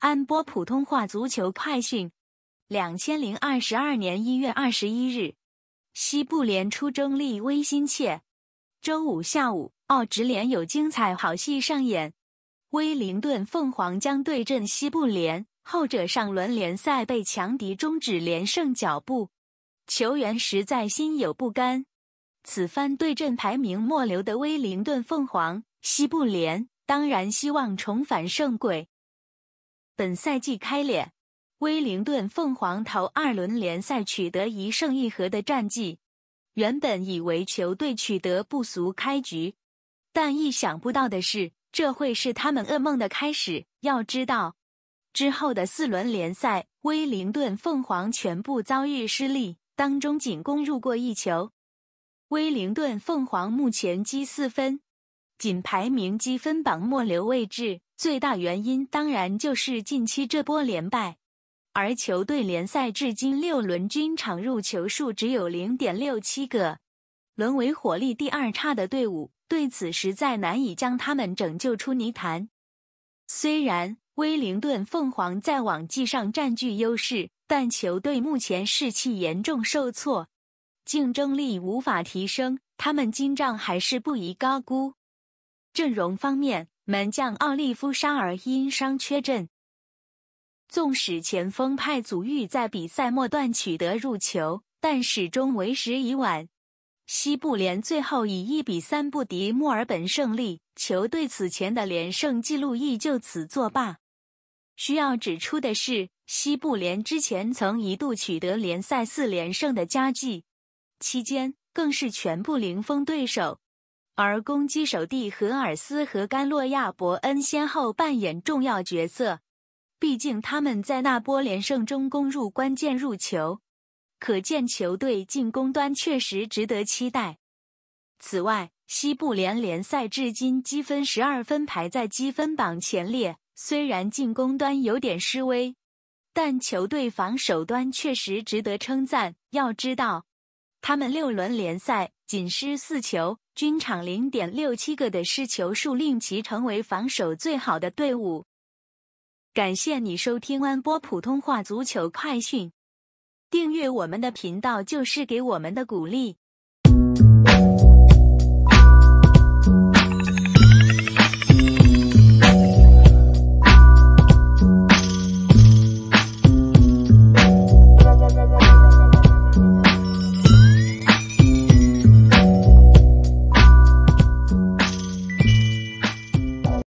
安波普通话足球快讯：两千零二十二年一月二十一日，西部联出征利威心切。周五下午，澳职联有精彩好戏上演。威灵顿凤凰将对阵西部联，后者上轮联赛被强敌终止连胜脚步，球员实在心有不甘。此番对阵排名末流的威灵顿凤凰，西部联当然希望重返胜轨。本赛季开脸，威灵顿凤凰头二轮联赛取得一胜一和的战绩。原本以为球队取得不俗开局，但意想不到的是，这会是他们噩梦的开始。要知道，之后的四轮联赛，威灵顿凤凰全部遭遇失利，当中仅攻入过一球。威灵顿凤凰目前积四分，仅排名积分榜末流位置。最大原因当然就是近期这波连败，而球队联赛至今六轮均场入球数只有零点六七个，沦为火力第二差的队伍，对此实在难以将他们拯救出泥潭。虽然威灵顿凤凰在往绩上占据优势，但球队目前士气严重受挫，竞争力无法提升，他们今仗还是不宜高估。阵容方面。门将奥利夫沙尔因伤缺阵，纵使前锋派祖玉在比赛末段取得入球，但始终为时已晚。西部联最后以一比三不敌墨尔本，胜利球队此前的连胜纪录亦就此作罢。需要指出的是，西部联之前曾一度取得联赛四连胜的佳绩，期间更是全部零封对手。而攻击手蒂和尔斯和甘洛亚伯恩先后扮演重要角色，毕竟他们在那波连胜中攻入关键入球，可见球队进攻端确实值得期待。此外，西部联联赛至今积分十二分排在积分榜前列，虽然进攻端有点失威，但球队防守端确实值得称赞。要知道，他们六轮联赛仅失四球。均场零点六七个的失球数令其成为防守最好的队伍。感谢你收听安波普通话足球快讯，订阅我们的频道就是给我们的鼓励。